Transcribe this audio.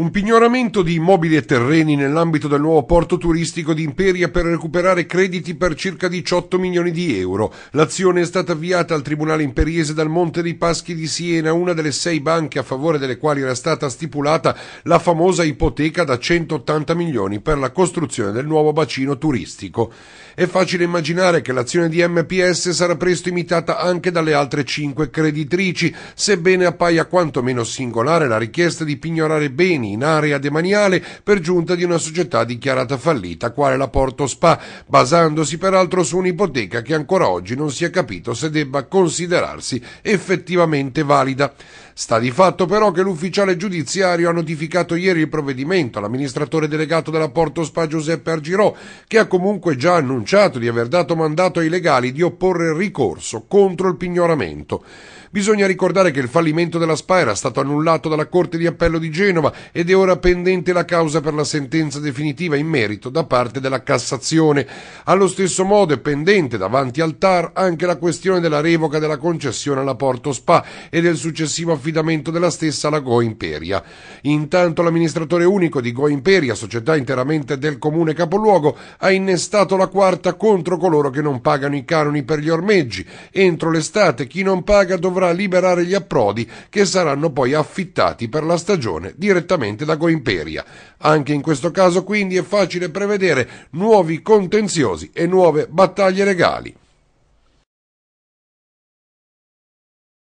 Un pignoramento di immobili e terreni nell'ambito del nuovo porto turistico di Imperia per recuperare crediti per circa 18 milioni di euro. L'azione è stata avviata al Tribunale imperiese dal Monte dei Paschi di Siena, una delle sei banche a favore delle quali era stata stipulata la famosa ipoteca da 180 milioni per la costruzione del nuovo bacino turistico. È facile immaginare che l'azione di MPS sarà presto imitata anche dalle altre cinque creditrici, sebbene appaia quantomeno singolare la richiesta di pignorare beni in area demaniale per giunta di una società dichiarata fallita, quale la Porto Spa, basandosi peraltro su un'ipoteca che ancora oggi non si è capito se debba considerarsi effettivamente valida. Sta di fatto però che l'ufficiale giudiziario ha notificato ieri il provvedimento all'amministratore delegato della Porto Spa Giuseppe Argirò, che ha comunque già annunciato di aver dato mandato ai legali di opporre ricorso contro il pignoramento. Bisogna ricordare che il fallimento della Spa era stato annullato dalla Corte di Appello di Genova e ed è ora pendente la causa per la sentenza definitiva in merito da parte della Cassazione. Allo stesso modo è pendente davanti al TAR anche la questione della revoca della concessione alla Porto Spa e del successivo affidamento della stessa alla Go Imperia. Intanto l'amministratore unico di Go Imperia, società interamente del comune capoluogo, ha innestato la quarta contro coloro che non pagano i canoni per gli ormeggi. Entro l'estate chi non paga dovrà liberare gli approdi che saranno poi affittati per la stagione direttamente direttamente da Coimperia. Anche in questo caso quindi è facile prevedere nuovi contenziosi e nuove battaglie legali.